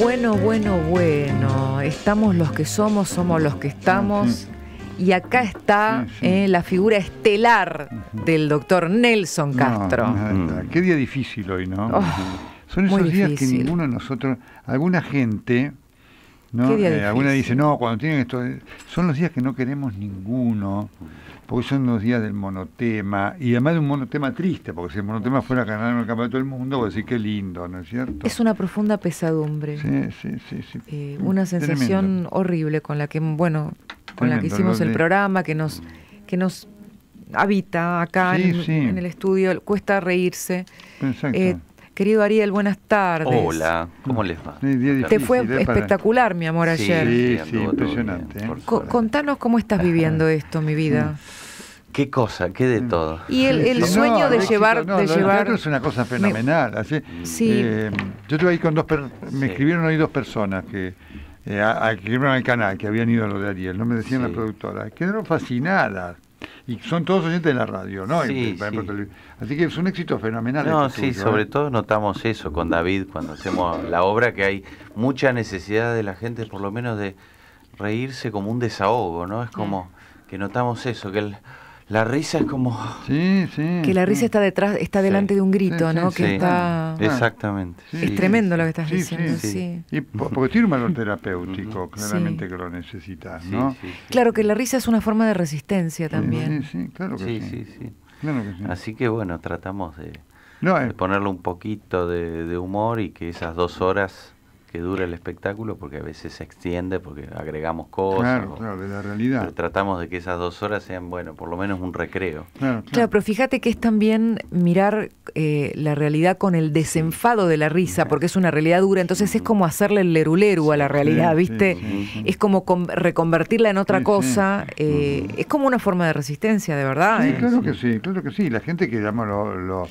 Bueno, bueno, bueno, Estamos los que somos, somos los que estamos. Y acá está eh, la figura estelar del doctor Nelson Castro. qué día difícil hoy, ¿no? Oh, son esos días que ninguno de nosotros, alguna gente, ¿no? Eh, alguna dice, no, cuando tienen esto. Eh", son los días que no queremos ninguno. Hoy son los días del monotema, y además de un monotema triste, porque si el monotema fuera a ganar en el campeonato del mundo, a decir qué lindo, ¿no es cierto? Es una profunda pesadumbre. Sí, sí, sí. Eh, una mm, sensación horrible con la que, bueno, con la que hicimos el programa, que nos, que nos habita acá en, el estudio, cuesta reírse. Eh, querido Ariel, buenas tardes. Hola, ¿cómo mm. les va? Te fue ¿eh? espectacular, mi amor, ayer. Sí, sí, impresionante. Contanos cómo estás viviendo esto, mi vida. Mm. Qué cosa, qué de mm. todo. Y el, sueño de llevar... de llevar... es una cosa fenomenal. Así, eh, yo estuve ahí con dos... Me escribieron ahí dos personas que eh, al canal, que habían ido a lo de Ariel, no me decían la productora. Quedaron fascinadas. Y son todos oyentes de la radio, ¿no? sí. Así que es un éxito fenomenal. No, sí, sobre ¿eh? todo notamos eso con David cuando hacemos la obra, que hay mucha necesidad de la gente, por lo menos, de reírse como un desahogo, ¿no? Es como que notamos eso, que el la risa es como... Que la risa está detrás, está delante de un grito, ¿no? que está... Ah. Exactamente. es tremendo lo que estás diciendo, sí. Y porque tiene un valor terapéutico, claramente que lo necesitas, ¿no? claro, que la risa es una forma de resistencia también. Sí, sí, claro que sí. sí. Así que bueno, tratamos de, eh. ponerle un poquito de humor y que esas dos horas que dura el espectáculo, porque a veces se extiende, porque agregamos cosas. de la realidad. tratamos de que esas dos horas sean, bueno, por lo menos un recreo. Claro, pero fíjate que es también mirar eh, la realidad con el desenfado de la risa, porque es una realidad dura, entonces es como hacerle el lerulero a la realidad, ¿viste? es como reconvertirla en otra cosa, eh, es como una forma de resistencia, de verdad. Sí, ¿eh? claro que sí, claro que sí. La gente que, lo,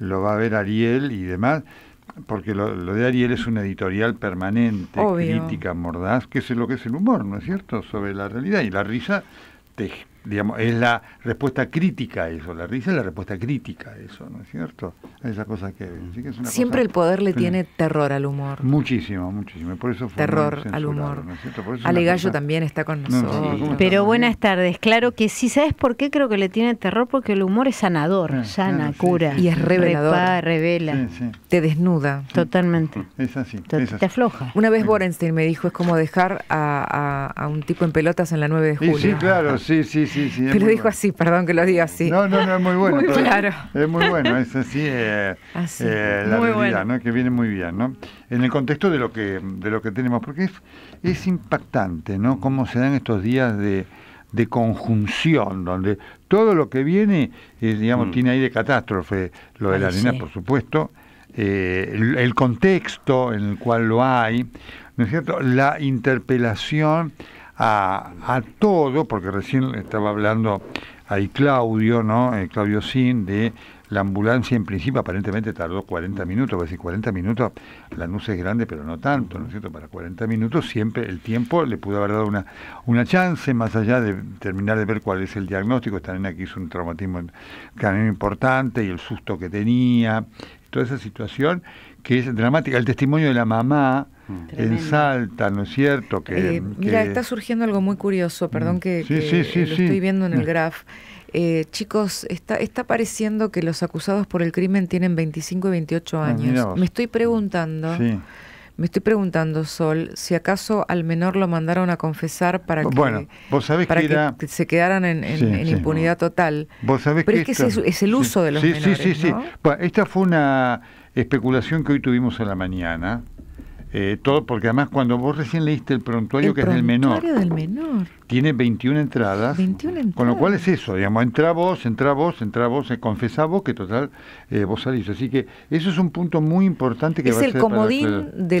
lo va a ver Ariel y demás porque lo, de Ariel es una editorial permanente, crítica, mordaz, que es lo que es el humor, ¿no es cierto?, sobre la realidad. Y la risa te digamos, es la respuesta crítica a eso, la risa es la respuesta crítica a eso, ¿no es cierto? esa cosa que, mm. Siempre el poder le tiene terror al humor. Muchísimo, muchísimo, Terror al humor. Ale también está con nosotros. Pero buenas tardes, claro que si, ¿sabes por qué creo que le tiene terror? Porque el humor es sanador, ah, sana, cura. y es revelador. revela. Te desnuda. Totalmente. Es así, Te afloja. Una vez Borenstein me dijo, es como dejar a, a, a, un tipo en pelotas en la 9 de julio. Sí, claro, sí, sí sí, Pero dijo así, perdón que lo diga así. No, no, no, es muy bueno. Muy claro. Es muy bueno, es así, eh, eh muy realidad, bueno. ¿no? que viene muy bien, ¿no? En el contexto de lo que, de lo que tenemos, porque es, impactante, ¿no? Cómo se dan estos días de, conjunción, donde todo lo que viene, eh, digamos, mm. tiene ahí de catástrofe, lo de la arena, por supuesto, eh, el, el, contexto en el cual lo hay, ¿no es cierto? La interpelación a, todo, porque recién estaba hablando ahí Claudio, ¿no? Eh, Claudio Sin, de la ambulancia en principio aparentemente tardó 40 minutos, voy a decir 40 minutos, la luz es grande pero no tanto, ¿no es cierto? Para 40 minutos siempre el tiempo le pudo haber dado una, una chance, más allá de terminar de ver cuál es el diagnóstico, esta nena que hizo un traumatismo canino importante y el susto que tenía, toda esa situación que es dramática. El testimonio de la mamá, Mm. en Salta, ¿no es cierto? Que, eh, mira, está surgiendo algo muy curioso, perdón mm. que, lo estoy viendo en el mm. graf. Eh, chicos, está, está pareciendo que los acusados por el crimen tienen 25 y 28 ah, años. me estoy preguntando, me estoy preguntando, Sol, si acaso al menor lo mandaron a confesar para que, bueno, que, se quedaran en, impunidad total. Pero es que es, el uso de los menores. Sí, sí, sí. Bueno, esta fue una especulación que hoy tuvimos en la mañana eh, todo, porque además cuando vos recién leíste el prontuario, que es del menor tiene 21 entradas, Con lo cual es eso, digamos, entra vos, entra vos, entra vos, eh, confesá vos, que total, eh, vos salís. Así que eso es un punto muy importante que es va a ser. Es el comodín de,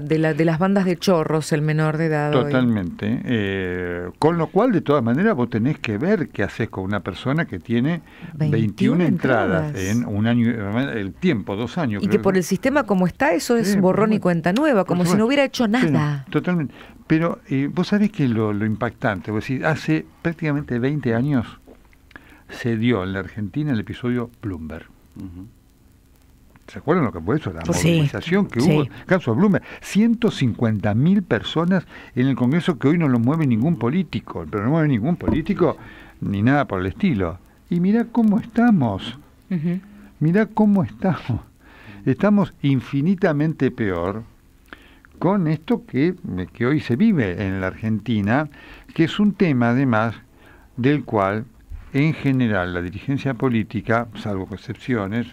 De, las bandas de chorros, el menor de edad. Totalmente. Eh, con lo cual, de todas maneras, vos tenés que ver qué haces con una persona que tiene 21, entradas, en un año, el tiempo, dos años. Y que por el sistema como está, eso es borrón y cuenta nueva, como si no hubiera hecho nada. totalmente. Pero vos sabés que lo, lo hace prácticamente 20 años se dio en la Argentina el episodio Bloomberg. ¿Se acuerdan lo que fue eso? La pues movilización que hubo. el Caso de 150 mil personas en el Congreso que hoy no lo mueve ningún político, pero no mueve ningún político ni nada por el estilo. Y mirá cómo estamos. Mirá cómo estamos. Estamos infinitamente peor con esto que, que hoy se vive en la Argentina, que es un tema además del cual en general la dirigencia política, salvo excepciones,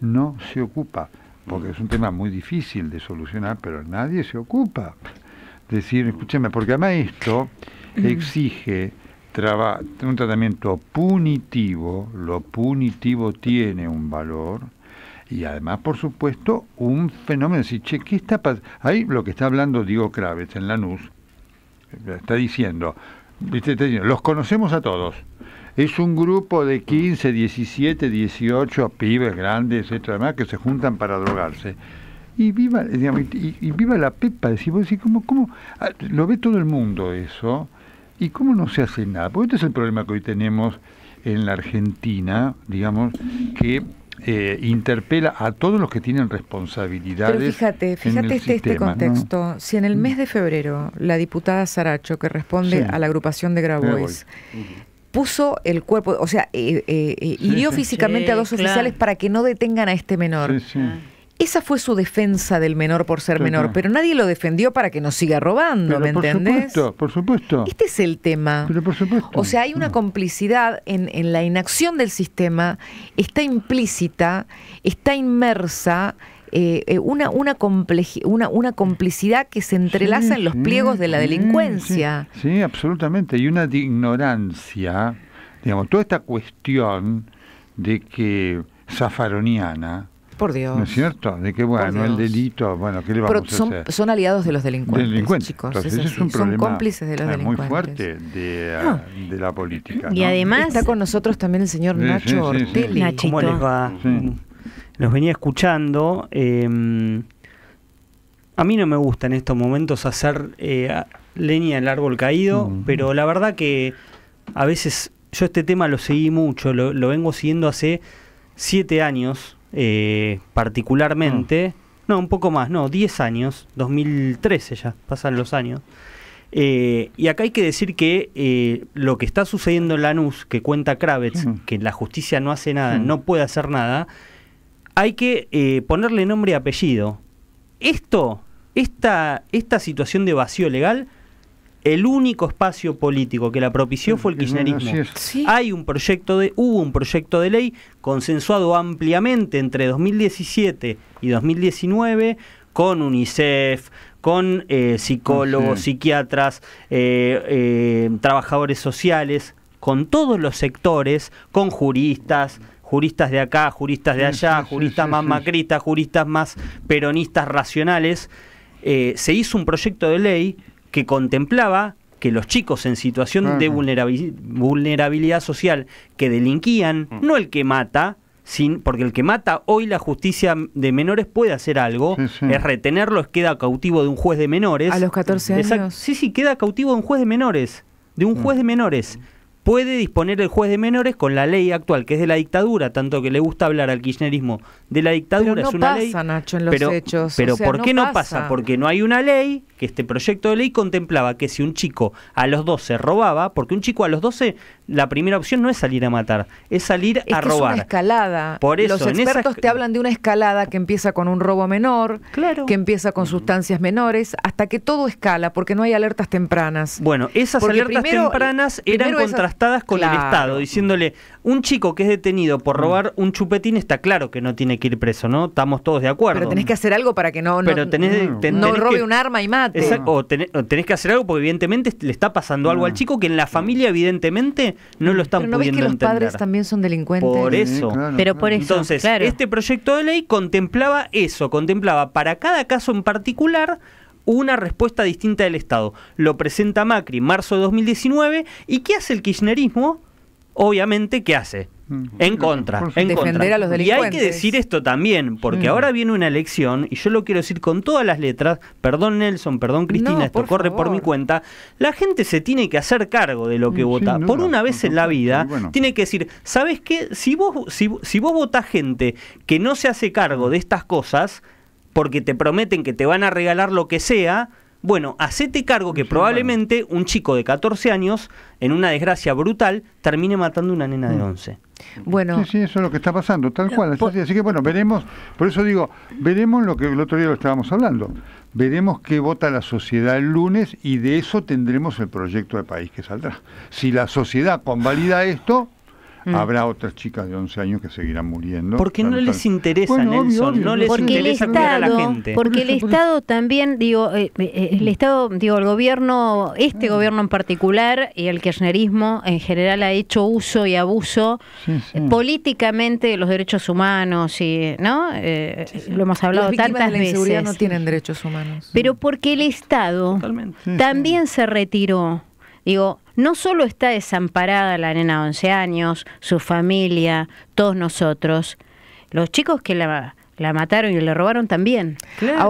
no se ocupa, porque es un tema muy difícil de solucionar, pero nadie se ocupa. Decir, escúcheme, porque además esto exige un tratamiento punitivo, lo punitivo tiene un valor, y además, por supuesto, un fenómeno. che, está Ahí lo que está hablando Diego Kravitz en la Lanús está diciendo, los conocemos a todos. Es un grupo de 15, 17, 18 pibes grandes, etcétera, que se juntan para drogarse. Y viva, digamos, y, viva la pepa, ah, lo ve todo el mundo eso, y cómo no se hace nada. Porque este es el problema que hoy tenemos en la Argentina, digamos, que eh, interpela a todos los que tienen responsabilidades. Pero fíjate, fíjate este, este contexto. Si en el mm. mes de febrero la diputada Saracho, que responde a la agrupación de Grabois, puso el cuerpo, o sea, eh, eh, hirió físicamente a dos oficiales para que no detengan a este menor. Esa fue su defensa del menor por ser menor, pero nadie lo defendió para que nos siga robando, ¿me ¿me por Supuesto, por supuesto. Este es el tema. Pero por supuesto. O sea, hay una complicidad en, la inacción del sistema, está implícita, está inmersa. Eh, eh, una, una, complicidad que se entrelaza en los pliegos de la delincuencia. Sí, absolutamente. Y una ignorancia, digamos, toda esta cuestión de que zafaroniana, por Dios. ¿No es cierto? De qué bueno, el delito, bueno, ¿qué le vamos Pero son, Son aliados de los delincuentes, chicos. son cómplices de los delincuentes. muy fuerte ah. Ah, de, la política. Y además... Está con nosotros también el señor Nacho sí, Ortelli. ¿Cómo les va? Los venía escuchando. Em, a mí no me gusta en estos momentos hacer eh, leña el árbol caído, mm. pero la verdad que a veces yo este tema lo seguí mucho, lo, lo vengo siguiendo hace siete años eh, particularmente, ah. no. un poco más, no, 10 años, 2013 ya, pasan los años. Eh, y acá hay que decir que eh, lo que está sucediendo en Lanús, que cuenta Kravitz, mm. que la justicia no hace nada, mm. no puede hacer nada, hay que ponerle nombre y apellido. Esto, esta situación de vacío legal, el único espacio político que la propició fue el kirchnerismo. Hay un proyecto de, hubo un proyecto de ley consensuado ampliamente entre 2017 y 2019 con UNICEF, con eh, psicólogos, ah, psiquiatras, eh, eh, trabajadores sociales, con todos los sectores, con juristas, juristas de acá, juristas de allá, juristas más macristas, juristas más peronistas racionales. se hizo un proyecto de ley que contemplaba que los chicos en situación de vulnerabilidad social que delinquían, no el que mata, sin, porque el que mata hoy la justicia de menores puede hacer algo, es retenerlos, queda cautivo de un juez de menores. A los 14 años. sí, sí, queda cautivo de un juez de menores, de un juez de menores puede disponer el juez de menores con la ley actual, que es de la dictadura, tanto que le gusta hablar al kirchnerismo de la dictadura, pero no pasa, Nacho, en los hechos. Pero ¿por qué no pasa? Porque no hay una ley que este proyecto de ley contemplaba que si un chico a los 12 robaba, porque un chico a los 12 la primera opción no es salir a matar, es salir a robar. Es una escalada. Por eso, Los expertos te hablan de una escalada que empieza con un robo menor, que empieza con sustancias menores, hasta que todo escala, porque no hay alertas tempranas. Bueno, esas alertas tempranas eh, eran contrastadas con el Estado, diciéndole, un chico que es detenido por mm. robar un chupetín está claro que no tiene que ir preso, ¿no? Estamos todos de acuerdo. Pero tenés que hacer algo para que no, mm. robe un arma y mate. o tenés, tenés que hacer algo porque evidentemente le está pasando algo al ah. chico que en la familia evidentemente no lo están Pero que Los padres también son delincuentes. Por eso. Pero por eso. Entonces, este proyecto de ley contemplaba eso, contemplaba para cada caso en particular una respuesta distinta del Estado. Lo presenta Macri en marzo de 2019 y ¿qué hace el kirchnerismo? Obviamente, ¿qué hace? En contra, en Y hay que decir esto también, porque ahora viene una elección, y yo lo quiero decir con todas las letras, perdón Nelson, perdón Cristina, esto corre por mi cuenta, la gente se tiene que hacer cargo de lo que vota. por una vez en la vida, tiene que decir, ¿sabes qué? Si vos, si, vos votás gente que no se hace cargo de estas cosas, porque te prometen que te van a regalar lo que sea, bueno, hacete cargo que probablemente un chico de 14 años, en una desgracia brutal, termine matando a una nena de 11. Mm. Bueno. Sí, sí, eso es lo que está pasando, tal cual. así, así que bueno, veremos, por eso digo, veremos lo que el otro día lo estábamos hablando. Veremos qué vota la sociedad el lunes y de eso tendremos el proyecto de país que saldrá. Si la sociedad convalida esto, Mm. Habrá otras chicas de 11 años que seguirán muriendo. Porque no les interesa, Nelson, no les interesa la gente. Porque el Estado también, digo, eh, eh, el Estado, digo, el gobierno, este mm. gobierno en particular y el kirchnerismo en general ha hecho uso y abuso eh, políticamente de los derechos humanos y, ¿no? lo hemos hablado tantas veces. no tienen derechos humanos. Pero porque el Estado también se retiró Digo, no solo está desamparada la nena de 11 años, su familia, todos nosotros, los chicos que la, mataron y le robaron también.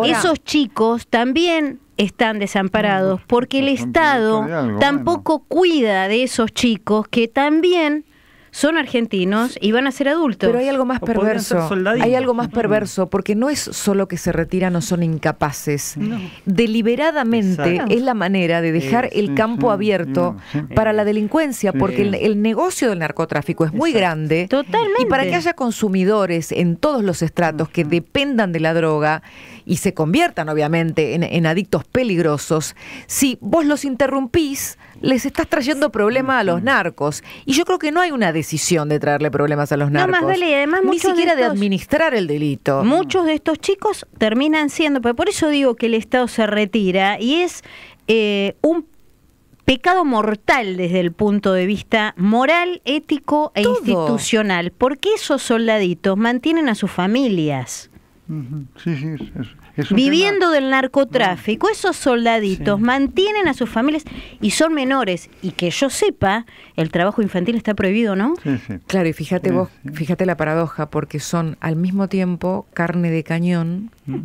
Esos chicos también están desamparados pues, porque el Estado tampoco cuida de esos chicos que también son argentinos y van a ser adultos. Pero hay algo más perverso. Hay algo más perverso, porque no es solo que se retiran o son incapaces. Deliberadamente es la manera de dejar el campo abierto para la delincuencia, porque el, negocio del narcotráfico es muy grande. Totalmente. Y para que haya consumidores en todos los estratos que dependan de la droga y se conviertan, obviamente, en adictos peligrosos, si vos los interrumpís, les estás trayendo problemas a los narcos. Y yo creo que no hay una decisión de traerle problemas a los narcos. No, más además Ni siquiera de, administrar el delito. Muchos de estos chicos terminan siendo, por eso digo que el Estado se retira y es eh, un pecado mortal desde el punto de vista moral, ético e institucional, porque esos soldaditos mantienen a sus familias. Sí, sí, sí. Viviendo del narcotráfico, mm. esos soldaditos mantienen a sus familias y son menores. Y que yo sepa, el trabajo infantil está prohibido, ¿no? Claro, y fíjate vos, fíjate la paradoja, porque son al mismo tiempo carne de cañón. Mm.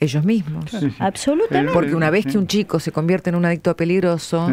ellos mismos. Absolutamente. Porque una vez que un chico se convierte en un adicto peligroso,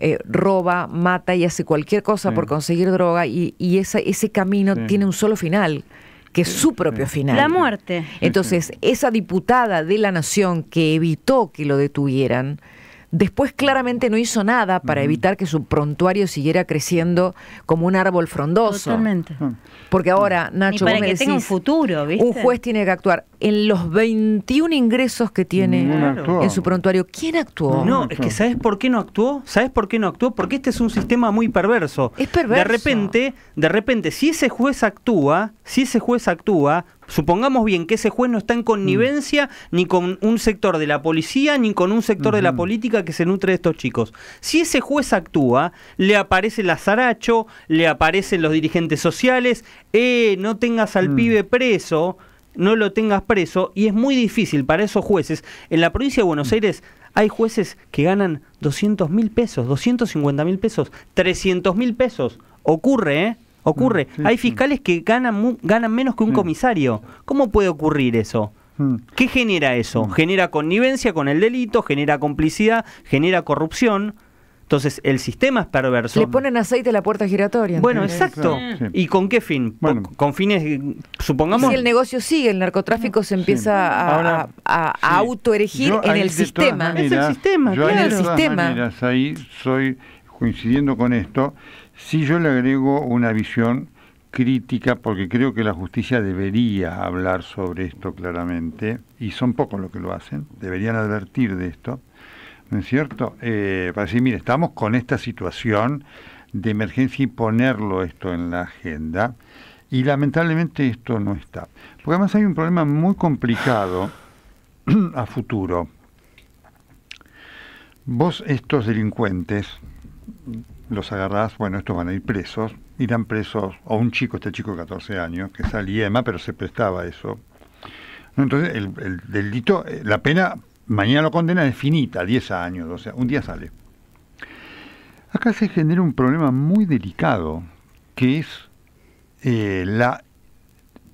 eh, roba, mata y hace cualquier cosa por conseguir droga y, ese camino tiene un solo final, que es su propio final. La muerte. Entonces, esa diputada de la nación que evitó que lo detuvieran, Después claramente no hizo nada para evitar que su prontuario siguiera creciendo como un árbol frondoso. Totalmente. Mm. Porque ahora, Nacho, un futuro, Un juez tiene que actuar en los 21 ingresos que tiene en su prontuario. ¿Quién actuó? No, es que ¿sabes por qué no actuó? ¿Sabes por qué no actuó? Porque este es un sistema muy perverso. Es perverso. De repente, de repente si ese juez actúa, si ese juez actúa, Supongamos bien que ese juez no está en connivencia mm. ni con un sector de la policía ni con un sector de la política que se nutre de estos chicos. Si ese juez actúa, le aparece el azaracho, le aparecen los dirigentes sociales, eh, no tengas al mm. pibe preso, no lo tengas preso, y es muy difícil para esos jueces. En la provincia de Buenos mm. Aires hay jueces que ganan 200 mil pesos, 250 mil pesos, 300 mil pesos. Ocurre, ¿eh? Ocurre. Mm, Hay fiscales que ganan, ganan menos que un mm. comisario. ¿Cómo puede ocurrir eso? Mm. ¿Qué genera eso? Genera connivencia con el delito, genera complicidad, genera corrupción. Entonces, el sistema es perverso. Le ponen aceite a la puerta giratoria. Bueno, exacto. ¿Y con qué fin? Con fines, supongamos... Si el negocio sigue, el narcotráfico se empieza a, a, en el sistema. es el sistema, yo claro. En el sistema. Maneras, ahí soy coincidiendo con esto, si yo le agrego una visión crítica, porque creo que la justicia debería hablar sobre esto claramente, y son pocos los que lo hacen, deberían advertir de esto, ¿no es cierto? Eh, para decir, mire, estamos con esta situación de emergencia y ponerlo esto en la agenda, y lamentablemente esto no está. Porque además hay un problema muy complicado a futuro. Vos, estos delincuentes, los agarrás, bueno, estos van a ir presos, irán presos, o un chico, este chico de 14 años, que salía EMA, pero se prestaba eso. Entonces, el, delito, eh, la pena, mañana lo condena es finita, 10 años, o sea, un día sale. Acá se genera un problema muy delicado, que es eh, la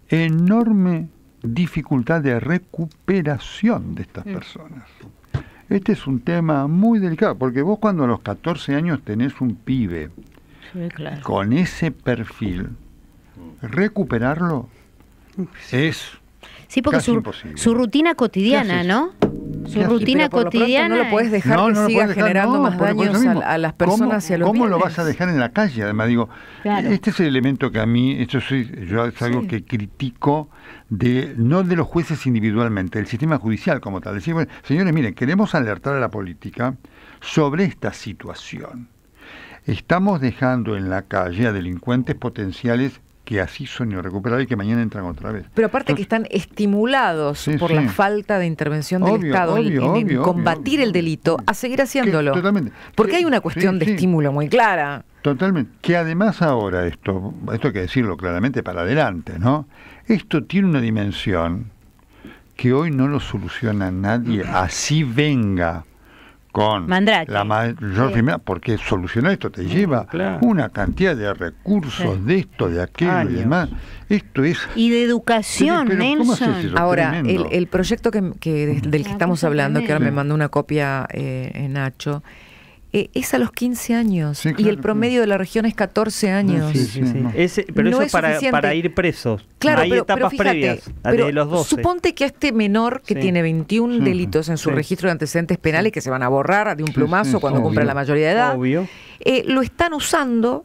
enorme dificultad de recuperación de estas mm. personas. Este es un tema muy delicado, porque vos cuando a los 14 años tenés un pibe con ese perfil, recuperarlo es... Sí, porque su, rutina cotidiana, ¿no? su rutina cotidiana. no lo puedes dejar que siga generando más daños a, las personas y a los ¿Cómo lo vas a dejar en la calle? Además, digo, este es el elemento que a mí, esto soy, yo es algo que critico no de los jueces individualmente, del sistema judicial como tal. decimos señores, miren, queremos alertar a la política sobre esta situación. Estamos dejando en la calle a delincuentes potenciales que así son irrecuperables y que mañana entran otra vez. Pero aparte que están estimulados por la falta de intervención del Estado en, combatir el delito a seguir haciéndolo. totalmente. Porque hay una cuestión de estímulo muy clara. Totalmente. Que además ahora esto, esto hay que decirlo claramente para adelante, ¿no? Esto tiene una dimensión que hoy no lo soluciona nadie, mm. así venga con la mayor porque solucionar esto te mm, lleva una cantidad de recursos de esto, de aquello y demás. Esto es. Y de educación, Ahora, el, proyecto que, que ah, del que estamos hablando, que ahora me mandó una copia eh, Nacho, eh, es a los 15 años y el promedio de la región es 14 años. Ese, pero eso es para, para, ir presos. Claro, Hay etapas previas, de los Suponte que a este menor que tiene 21 delitos en su registro de antecedentes penales que se van a borrar de un plumazo cuando cumpla la mayoría de edad, eh, lo están usando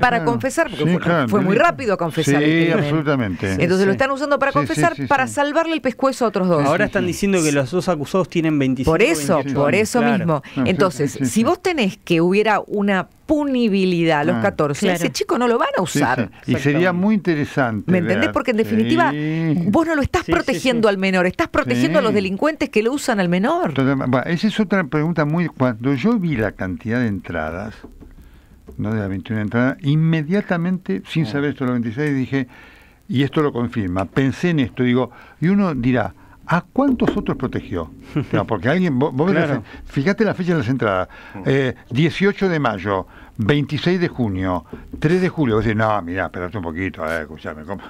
para confesar, porque fue, muy rápido confesar. Sí, absolutamente. Entonces lo están usando para confesar, para salvarle el pescuezo a otros dos. Ahora están diciendo que los dos acusados tienen 25 Por eso, por eso mismo. Entonces, si vos tenés que hubiera una punibilidad a los 14, ah, ese chico no lo van a usar. Y sería muy interesante. ¿Me entendés? Porque en definitiva, vos no lo estás protegiendo al menor, estás protegiendo a los delincuentes que lo usan al menor. esa es otra pregunta muy... Cuando yo vi la cantidad de entradas, ¿no? de la 21 entrada, inmediatamente, sin saber esto de la 26, dije, y esto lo confirma, pensé en esto, digo, y uno dirá, ¿a cuántos otros protegió? No, porque alguien, vos, fíjate la fecha de las entradas, 18 mm. eh, de mayo, 26 de junio, 3 de julio, vos decís, no, mira esperate un poquito, eh, a ¿cómo?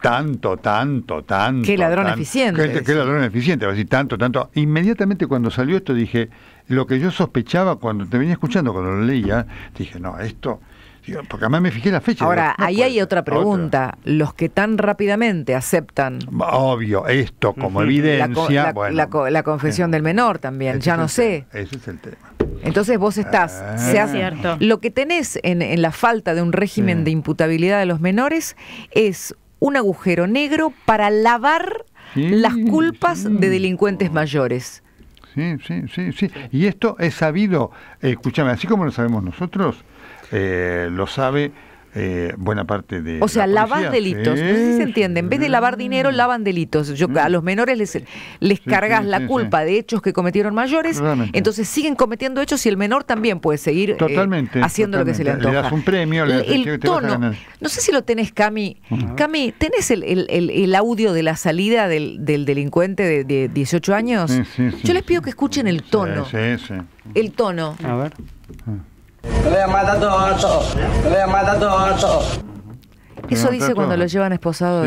tanto, tanto, tanto. Qué ladrón eficiente. Qué, ladrón eficiente, a decir tanto, tanto. Inmediatamente cuando salió esto dije, lo que yo sospechaba cuando te venía escuchando, cuando lo leía, dije, no, esto... Porque además me fijé la fecha. Ahora, ahí hay otra pregunta. Los que tan rápidamente aceptan. Obvio, esto como evidencia. La, confesión eh, del menor también, ya no sé. Ese es el tema. Entonces vos estás. Ah, cierto. Lo que tenés en, la falta de un régimen de imputabilidad de los menores es un agujero negro para lavar las culpas de delincuentes mayores sí, sí, sí, sí. Y esto es sabido, eh, escúchame, así como lo sabemos nosotros, eh, lo sabe eh, buena parte de. O sea, lavas delitos. no sé si se entiende. En vez de lavar dinero, lavan delitos. Yo, mm. a los menores les, les cargas la culpa de hechos que cometieron mayores. Entonces siguen cometiendo hechos y el menor también puede seguir eh, haciendo lo que se le antoja. Le das un premio, el, tono. No sé si lo tenés, Cami. Mm. Cami, ¿tenés el, audio de la salida del, delincuente de, 18 años? Yo les pido que escuchen el tono. El tono. A ver. Ah voy a matar todo, voy a matar Eso dice cuando lo llevan esposado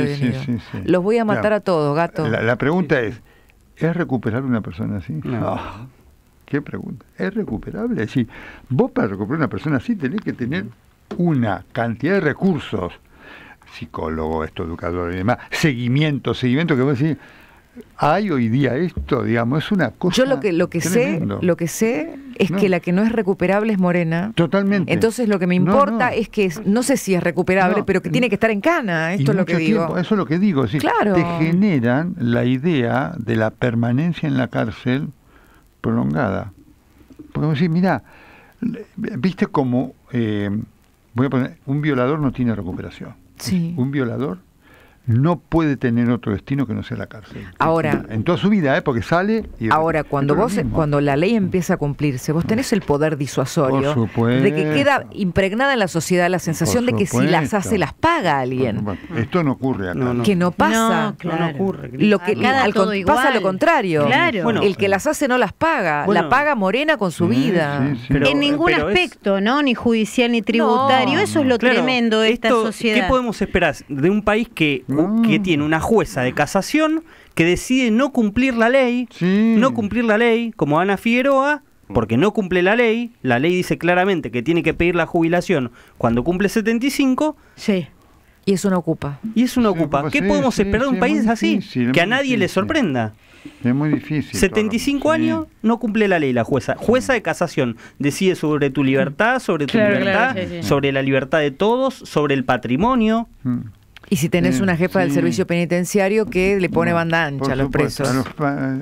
Los voy a matar a todos, gato. La, pregunta es, ¿es recuperable una persona así? No. Ah, ¿Qué pregunta? ¿Es recuperable? Sí. Vos para recuperar una persona así tenés que tener una cantidad de recursos, psicólogo, esto, educador y demás, seguimiento, seguimiento que vos decís, hay hoy día esto, digamos, es una cosa. Yo lo que lo que sé, lo que sé es que la que no es recuperable es Morena. Totalmente. Entonces lo que me importa es que no sé si es recuperable, pero que tiene que estar en cana. Esto es lo que digo. eso es lo que digo. Te generan la idea de la permanencia en la cárcel prolongada. Podemos decir, mira, viste cómo eh, voy a poner, un violador no tiene recuperación. Sí. Un violador no puede tener otro destino que no sea la cárcel. Ahora, en toda su vida, ¿eh? porque sale Ahora, cuando vos cuando la ley empieza a cumplirse, vos tenés el poder disuasorio de que queda impregnada en la sociedad la sensación de que si las hace las paga alguien. Esto no ocurre acá. Que no pasa. No, ocurre. Lo que pasa lo contrario. el que las hace no las paga, la paga Morena con su vida. en ningún aspecto, ¿no? Ni judicial ni tributario, eso es lo tremendo de esta sociedad. ¿Qué podemos esperar de un país que que mm. tiene una jueza de casación que decide no cumplir la ley, no cumplir la ley, como Ana Figueroa, mm. porque no cumple la ley, la ley dice claramente que tiene que pedir la jubilación cuando cumple 75. Sí. Y eso no ocupa. Y eso no ocupa. Pues ¿Qué podemos esperar de un país así? que a nadie le sorprenda. Es muy difícil. 75 años, no cumple la ley la jueza. Jueza de casación. Decide sobre tu libertad, sobre tu libertad, sobre la libertad de todos, sobre el patrimonio. Mm. Y si tenés mm, una jefa del servicio penitenciario que le pone mm, banda ancha a los presos,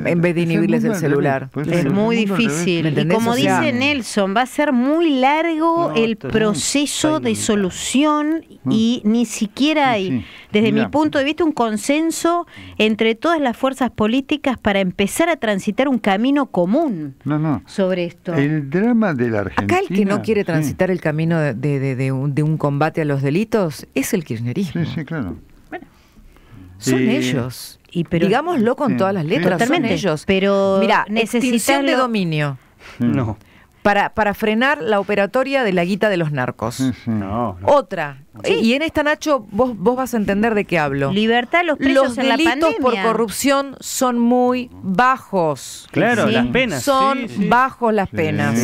en vez de inhibirles el, celular. Pues, es muy difícil. Y como dice Nelson, va a ser muy largo el proceso de solución mm. y ni siquiera hay, desde mi punto de vista, un consenso entre todas las fuerzas políticas para empezar a transitar un camino común sobre esto. El drama de la Argentina. Acá el que no quiere transitar el camino de, un, combate a los delitos es el kirchnerismo. Claro. Bueno. Son ellos. Y Digámoslo con todas las letras, ellos. Pero Mira, necesitan de dominio. No para, para frenar la operatoria de la guita de los narcos. No, Otra. Y en esta, Nacho, vos, vos vas a entender de qué hablo. Libertad los presos en por corrupción son muy bajos. Claro, las penas. Son bajos las penas.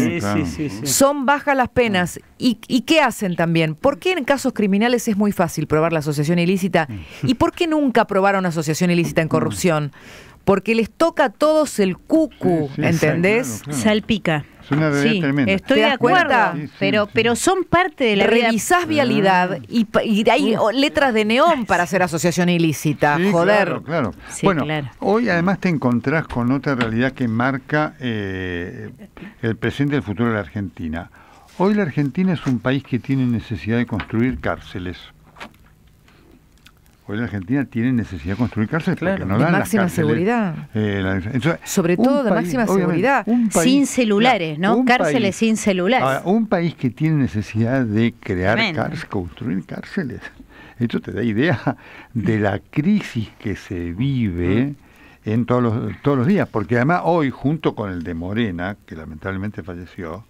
Son bajas las penas. Ah. ¿Y, qué hacen también? ¿Por qué en casos criminales es muy fácil probar la asociación ilícita? Mm. ¿Y por qué nunca una asociación ilícita en mm. corrupción? Porque les toca a todos el cucu, ¿entendés? Salpica sí, Estoy de acuerdo, pero, pero son parte de la Revisás ah. vialidad y, y hay letras de neón para hacer asociación ilícita, joder. Claro, claro. bueno, hoy además te encontrás con otra realidad que marca eh, el presente y el futuro de la Argentina. Hoy la Argentina es un país que tiene necesidad de construir cárceles hoy en Argentina tienen necesidad de construir cárceles porque no máxima cárceles, seguridad. Eh, Sobre todo de máxima seguridad, sin celulares, ¿no? Cárceles sin celulares. un país que tiene necesidad de crear cárceles, construir cárceles, esto te da idea de la crisis que se vive en todos los, todos los días, porque además hoy, junto con el de Morena, que lamentablemente falleció,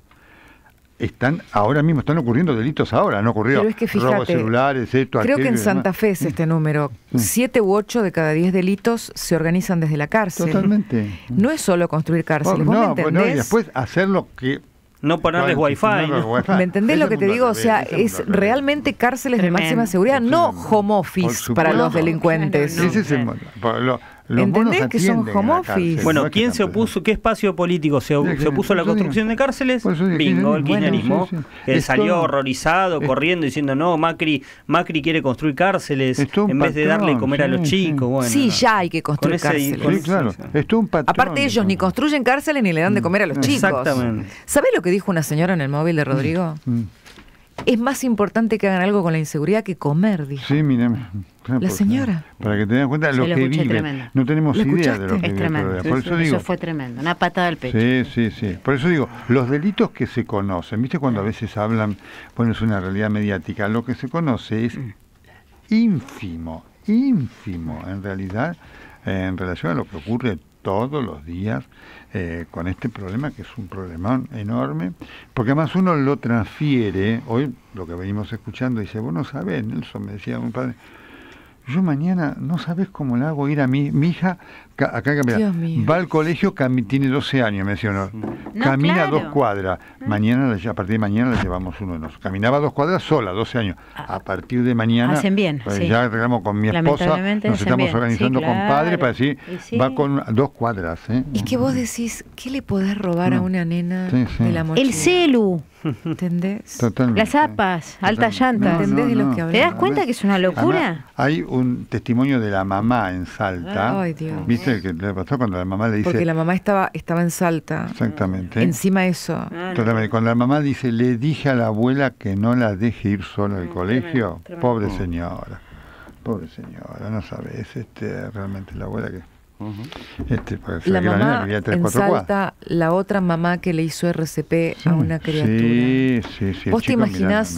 están ahora mismo, están ocurriendo delitos ahora, no ocurrió Pero es robos celulares, esto, Creo que en Santa Fe es este número. Siete u ocho de cada diez delitos se organizan desde la cárcel. Totalmente. No es solo construir cárceles, ¿Vos no, me pues y después hacer lo que no ponerles wifi. ¿Me entendés lo que te digo? O sea, es realmente cárceles de máxima seguridad, no home office para los delincuentes. ¿Entendés que son homofis? Bueno, ¿quién se opuso? ¿Qué espacio político se, opuso a la construcción de cárceles? Bingo, el kirchnerismo. Él salió horrorizado, corriendo, diciendo, no, Macri Macri quiere construir cárceles en vez de darle comer a los chicos. sí, ya hay que construir cárceles. Aparte ellos ni construyen cárceles ni le dan de comer a los chicos. Exactamente. ¿Sabés lo que dijo una señora en el móvil de Rodrigo? Mm, mm. Es más importante que hagan algo con la inseguridad que comer, dijo. Sí, mira. la señora. Para que tengan cuenta lo, que vive. Tremendo. No tenemos idea de lo que es tremendo. eso, eso fue tremendo, una patada al pecho. Sí, sí, sí. Por eso digo, los delitos que se conocen, ¿viste cuando a veces hablan, bueno, es una realidad mediática, lo que se conoce es mm. ínfimo, ínfimo en realidad en relación a lo que ocurre todos los días eh, con este problema, que es un problema enorme, porque además uno lo transfiere, hoy lo que venimos escuchando, dice, vos no sabés, Nelson, me decía un padre, yo mañana no sabes cómo le hago ir a mi hija acá Va al colegio, tiene 12 años, me decía Camina dos cuadras. Ah. Mañana, a partir de mañana la llevamos uno de nosotros. Caminaba dos cuadras sola, 12 años. Ah. A partir de mañana. Hacen bien. Pues, ya digamos, con mi esposa nos estamos organizando con padre para decir, va con dos cuadras. ¿eh? Y que vos decís, ¿qué le podés robar a una nena de la El celu. ¿Entendés? Totalmente. Las apas, altas llantas. ¿Te das cuenta que es una locura? hay un testimonio de la mamá en Salta. Ay, le pasó cuando la mamá le dice. Porque la mamá estaba, estaba en Salta. Exactamente. Encima eso. Totalmente. Ah, cuando la mamá dice, le dije a la abuela que no la deje ir sola al mm, colegio, pobre mm. señora. Pobre señora, no sabes, este, realmente la abuela que este, pues, la mamá la, la otra mamá que le hizo RCP a una criatura. Sí, sí, sí. ¿Vos te imaginás,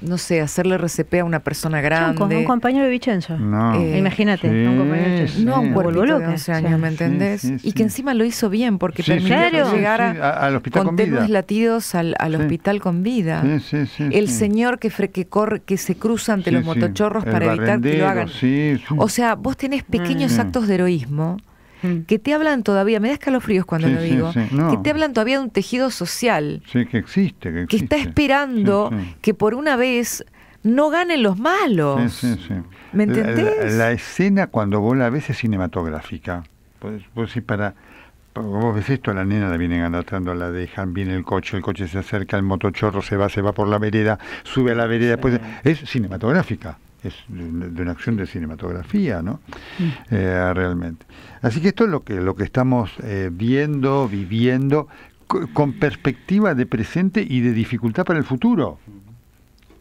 no. sé, hacerle RCP a una persona grande? Con eh, un compañero de Vicenza No. Imagínate, sí, un compañero de No, un cuerpo de 11 años, ¿me entendés? y que encima lo hizo bien, porque permitió que llegara al hospital con, tenues latidos al, al hospital con vida. El señor que, fre que, que se cruza ante los motochorros para evitar que lo hagan. O sea, vos tenés pequeños actos de heroísmo que te hablan todavía, me da escalofríos cuando lo digo, que te hablan todavía de un tejido social. Sí, que existe. Que, está esperando que por una vez no ganen los malos. ¿Me entendés? La, escena cuando vos la ves es cinematográfica. Pues, pues para... Vos ves esto, la nena la vienen anotando, la dejan, viene el coche, el coche se acerca, el motochorro se va, se va por la vereda, sube a la vereda, pues, es cinematográfica es de una acción de cinematografía, ¿no? Mm. Eh, realmente. Así que esto es lo que, lo que estamos eh, viendo, viviendo, con perspectiva de presente y de dificultad para el futuro.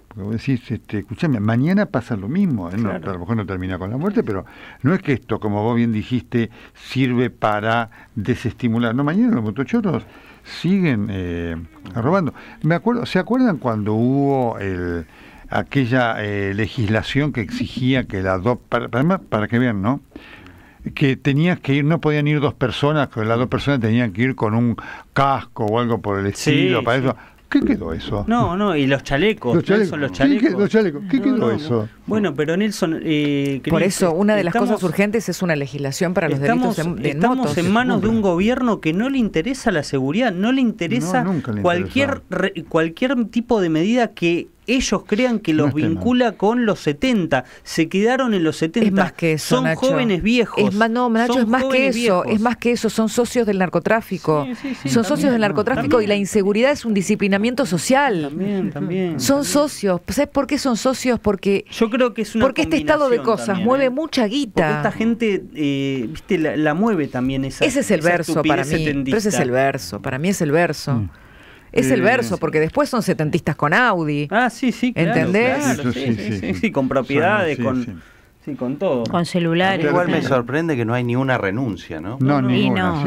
Porque vos decís, este, escúchame, mañana pasa lo mismo. ¿eh? a lo mejor no termina con la muerte, pero no es que esto, como vos bien dijiste, sirve para desestimular. No, mañana los motochorros siguen robando. Me acuerdo, ¿Se acuerdan cuando hubo el, aquella eh, legislación que exigía que las dos, para, para que vean, ¿no? que tenías que ir, no podían ir dos personas, que las dos personas tenían que ir con un casco o algo por el estilo, para eso. ¿Qué quedó eso? No, no, y los chalecos. quedó eso? Bueno, pero Nelson. Eh, por eso, una de las cosas urgentes es una legislación para los delitos de, Estamos en manos de un gobierno que no le interesa la seguridad, no le interesa, cualquier, cualquier tipo de medida que ellos crean que los vincula con los 70. Se quedaron en los 70. más que son jóvenes viejos. Es más, no, es más que eso. Es más que eso. Son socios del narcotráfico. son socios del narcotráfico y la inseguridad es un disciplinamiento social. También, también. Son socios. ¿Sabes por qué son socios? Porque. Yo creo que Porque este estado de cosas mueve ¿eh? mucha guita. Porque esta gente, eh, viste, la, mueve también esa. Ese es el verso para mí. ese es el verso. Para mí es el verso. Mm. Es el eh, verso, porque después son setentistas con Audi. Ah, sí, sí, claro, ¿Entendés? sí, sí, con propiedades, con... Sí, con todo. Con celulares. Igual me sorprende que no hay ni una renuncia, ¿no? No, no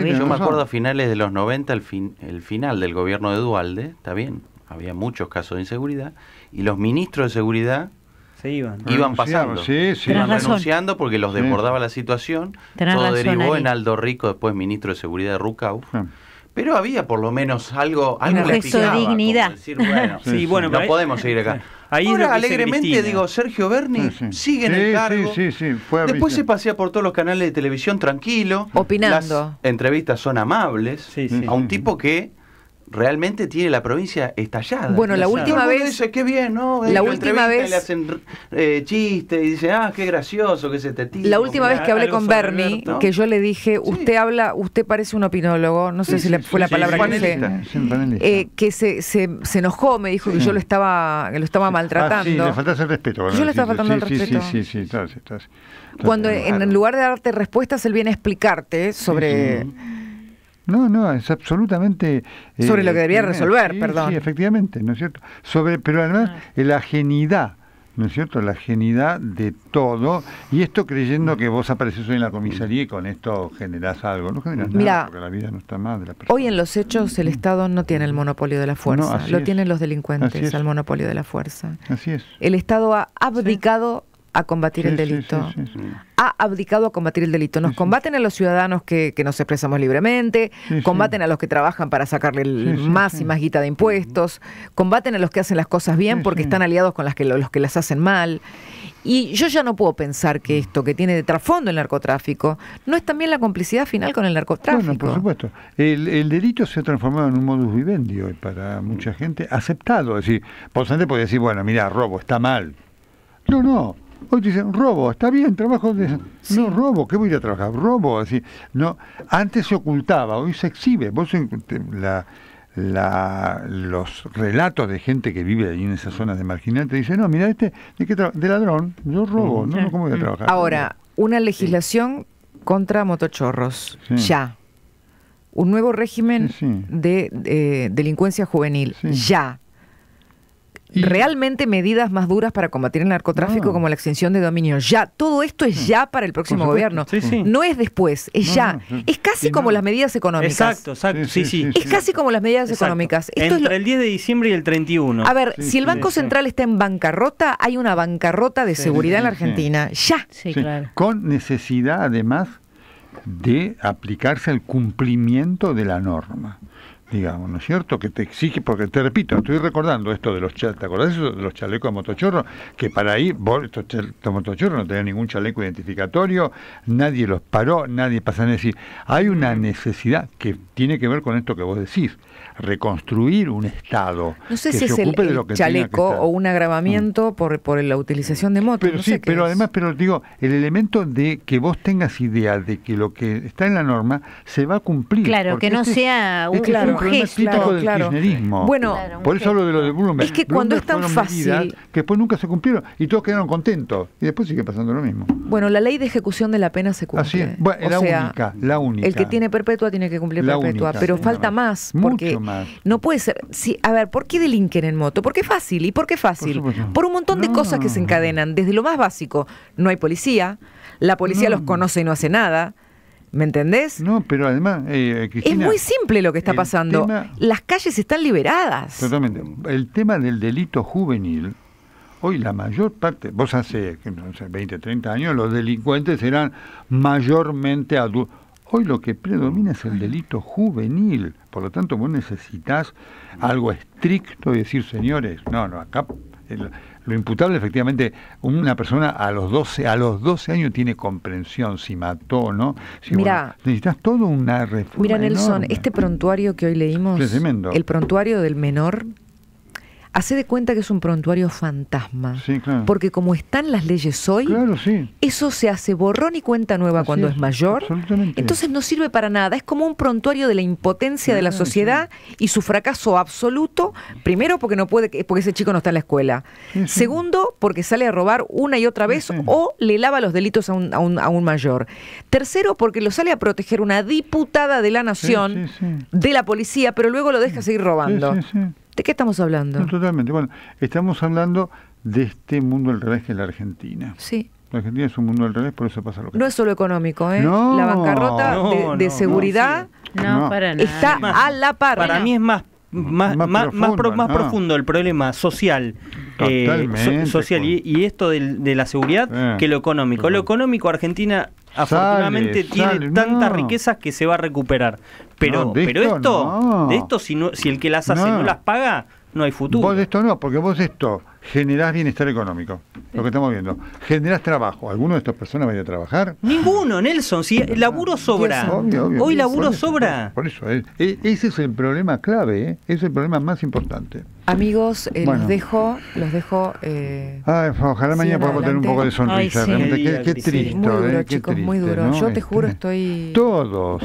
yo me acuerdo a finales de los 90, el, fin, el final del gobierno de Dualde, está bien, había muchos casos de inseguridad, y los ministros de seguridad se iban. Iban pasando. Sí, Iban renunciando porque los desbordaba la situación. todo derivó en Aldo Rico, después ministro de seguridad de Rucau pero había por lo menos algo, algo Un de dignidad. bueno, no podemos seguir acá. Ahí Ahora, alegremente, digo, Sergio Berni sigue en el cargo. Sí, sí, Después se pasea por todos los canales de televisión tranquilo. Opinando. entrevistas son amables a un tipo que realmente tiene la provincia estallada. Bueno, la última vez. qué bien, ¿no? La última vez. Le hacen eh, chistes y dicen, ah, qué gracioso que se te tira. La última vez que hablé con Bernie, que yo le dije, usted habla, usted parece un opinólogo, no sé si le fue la palabra que dije. que se, se, enojó, me dijo que yo lo estaba, lo estaba maltratando. Ah, sí, le faltas el respeto. yo le estaba faltando el respeto. Sí, sí, sí, sí, Cuando en lugar de darte respuestas, él viene a explicarte sobre. No, no, es absolutamente... Sobre lo que eh, debía resolver, perdón. Sí, efectivamente, ¿no es cierto? Sobre, pero además, ah. la genidad, ¿no es cierto? La genidad de todo, y esto creyendo mm. que vos apareces hoy en la comisaría y con esto generás algo. No generás porque la vida no está mal de la Hoy en los hechos el Estado no tiene el monopolio de la fuerza, lo tienen los delincuentes el monopolio de la fuerza. Así es. El Estado ha abdicado a combatir el delito. ha abdicado a combatir el delito. Nos combaten a los ciudadanos que, que nos expresamos libremente, combaten a los que trabajan para sacarle el más y más guita de impuestos, combaten a los que hacen las cosas bien porque están aliados con las que, los que las hacen mal. Y yo ya no puedo pensar que esto que tiene de trasfondo el narcotráfico no es también la complicidad final con el narcotráfico. Bueno, por supuesto. El, delito se ha transformado en un modus vivendi para mucha gente aceptado. Es decir, por suerte puede decir, bueno, mira, robo está mal. No, no, Hoy te dicen, robo, está bien, trabajo de... Mm, no, robo, ¿qué voy a ir a trabajar? Robo, así. No, antes se ocultaba, hoy se exhibe. Vos la, la, los relatos de gente que vive ahí en esas zonas de marginal te dicen, no, mira, este, ¿de, qué ladrón, yo robo, no, mm. no, ¿cómo voy a mm. trabajar? Ahora, una legislación contra motochorros, ya. Un nuevo régimen de eh, delincuencia juvenil, ya realmente medidas más duras para combatir el narcotráfico como la extensión de dominio. Ya, todo esto es mm. ya para el próximo gobierno. No es después, es ya. es casi como las medidas económicas. Exacto, exacto. Sí, sí. es casi como las medidas económicas. Esto Entre el 10 de diciembre y el 31. A ver, si el Banco Central está en bancarrota, hay una bancarrota de seguridad en la Argentina. Ya. Con necesidad, además, de aplicarse al cumplimiento de la norma digamos, ¿no es cierto? Que te exige, porque te repito, estoy recordando esto de los chalecos, de los chalecos de motochorro? Que para ahí, vos, estos, motochorros no tenían ningún chaleco identificatorio, nadie los paró, nadie pasa a decir, hay una necesidad que tiene que ver con esto que vos decís reconstruir un Estado. que si se ocupe de lo que chaleco o un agravamiento mm. por, por la utilización de motos. Pero no sé pero además, pero digo, el elemento de que vos tengas idea de que lo que está en la norma se va a cumplir. Claro, que no este sea este un, claro, del kirchnerismo. Bueno, por eso hablo de lo de Blumen. Es que cuando es tan fácil. Que después nunca se cumplieron y todos quedaron contentos. Y después sigue pasando lo mismo. Bueno, la ley de ejecución de la pena se cumple. Así es. la única, El que tiene perpetua tiene que cumplir perpetua, pero falta más, porque no puede ser. Sí, a ver, ¿por qué delinquen en moto? Porque es fácil. ¿Y por qué fácil? Por, un montón de cosas que se encadenan. Desde lo más básico, no hay policía, la policía los conoce y no hace nada. ¿Me entendés? No, pero además, eh, eh, Es muy simple lo que está pasando. Las calles están liberadas. Totalmente. El tema del delito juvenil, hoy la mayor parte, vos hace no 20, 30 años, los delincuentes eran mayormente adultos Hoy lo que predomina es el delito juvenil, por lo tanto vos necesitas algo estricto y decir, señores, no, no, acá lo imputable efectivamente, una persona a los 12, a los 12 años tiene comprensión si mató o no. Si mira, necesitas todo una reforma. Mira Nelson, este prontuario que hoy leímos, el prontuario del menor hace de cuenta que es un prontuario fantasma. Porque como están las leyes hoy, eso se hace borrón y cuenta nueva cuando es, mayor. Entonces no sirve para nada. Es como un prontuario de la impotencia de la sociedad y su fracaso absoluto. Primero, porque no puede, porque ese chico no está en la escuela. Segundo, porque sale a robar una y otra vez o le lava los delitos a un, a un, mayor. Tercero, porque lo sale a proteger una diputada de la nación, de la policía, pero luego lo deja seguir robando. ¿De qué estamos hablando? totalmente. Bueno, estamos hablando de este mundo al revés que es la Argentina. Sí. La Argentina es un mundo al revés, por eso pasa lo que No es solo económico, ¿eh? la bancarrota de, seguridad está a la par. Para mí es más más, profundo, el problema social eh, social y, pues. esto de, la seguridad eh, que lo económico. Lo económico, Argentina afortunadamente tiene tantas riquezas que se va a recuperar. Pero, pero esto, de esto si, si el que las hace no las paga, no hay futuro. Vos de esto no, porque vos esto generás bienestar económico, lo que estamos viendo. Generás trabajo. ¿Alguno de estas personas va a ir a trabajar? Ninguno, Nelson. Si el laburo sobra. Hoy laburo sobra. Por eso, eh. e, ese es el problema clave, eh. es el problema más importante. Amigos, eh, los dejo, los dejo. Eh, ah, ojalá mañana podamos tener un poco de sonrisa. qué, triste. Yo te juro, este, estoy. Todos,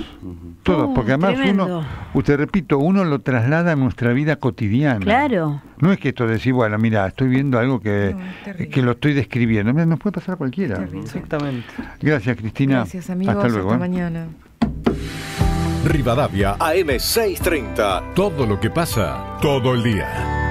todos, uh, porque además uno, usted repito, uno lo traslada a nuestra vida cotidiana. Claro. No es que esto decir, bueno, mira, estoy viendo algo eh, que, lo estoy describiendo. Nos puede pasar a cualquiera. Exactamente. Gracias, Cristina. Gracias, amigos. Hasta luego. Hasta ¿eh? mañana. Rivadavia AM630. Todo lo que pasa, todo el día.